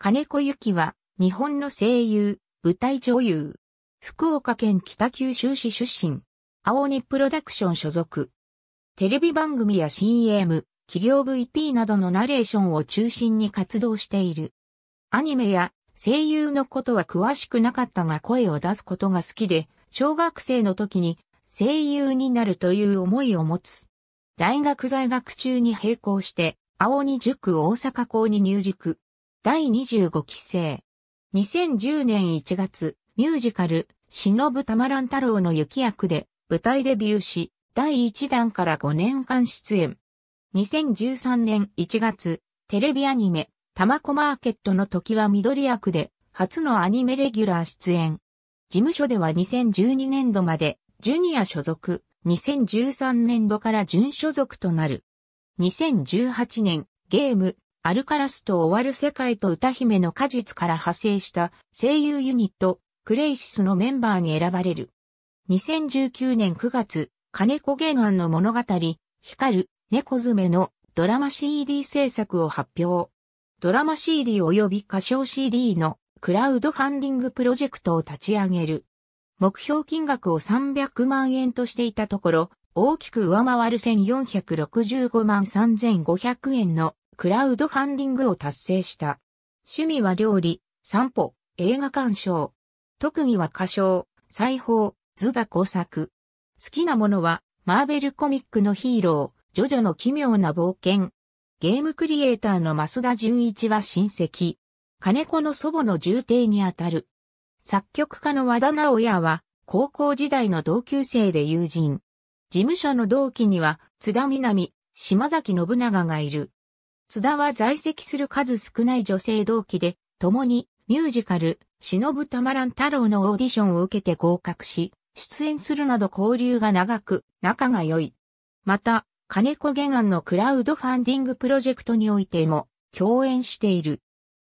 金子ゆきは、日本の声優、舞台女優。福岡県北九州市出身。青鬼プロダクション所属。テレビ番組や CM、企業 VP などのナレーションを中心に活動している。アニメや声優のことは詳しくなかったが声を出すことが好きで、小学生の時に声優になるという思いを持つ。大学在学中に並行して、青鬼塾大阪校に入塾。第25期生。2010年1月、ミュージカル、忍たまらん太郎の雪役で舞台デビューし、第1弾から5年間出演。2013年1月、テレビアニメ、たまこマーケットの時は緑役で、初のアニメレギュラー出演。事務所では2012年度まで、ジュニア所属、2013年度から準所属となる。2018年、ゲーム、アルカラスと終わる世界と歌姫の果実から派生した声優ユニット、クレイシスのメンバーに選ばれる。2019年9月、金子原案の物語、光る猫爪のドラマ CD 制作を発表。ドラマ CD 及び歌唱 CD のクラウドファンディングプロジェクトを立ち上げる。目標金額を300万円としていたところ、大きく上回る1465万3500円のクラウドファンディングを達成した。趣味は料理、散歩、映画鑑賞。特技は歌唱、裁縫、図画工作。好きなものは、マーベルコミックのヒーロー、ジョジョの奇妙な冒険。ゲームクリエイターの増田純一は親戚。金子の祖母の重邸にあたる。作曲家の和田直也は、高校時代の同級生で友人。事務所の同期には、津田南、島崎信長がいる。津田は在籍する数少ない女性同期で、共にミュージカル、忍たまらん太郎のオーディションを受けて合格し、出演するなど交流が長く、仲が良い。また、金子原案のクラウドファンディングプロジェクトにおいても共演している。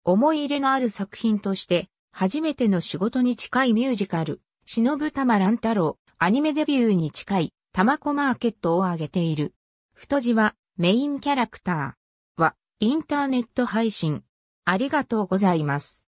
思い入れのある作品として、初めての仕事に近いミュージカル、忍たま乱太郎、アニメデビューに近い、まこマーケットを挙げている。太字はメインキャラクター。インターネット配信。ありがとうございます。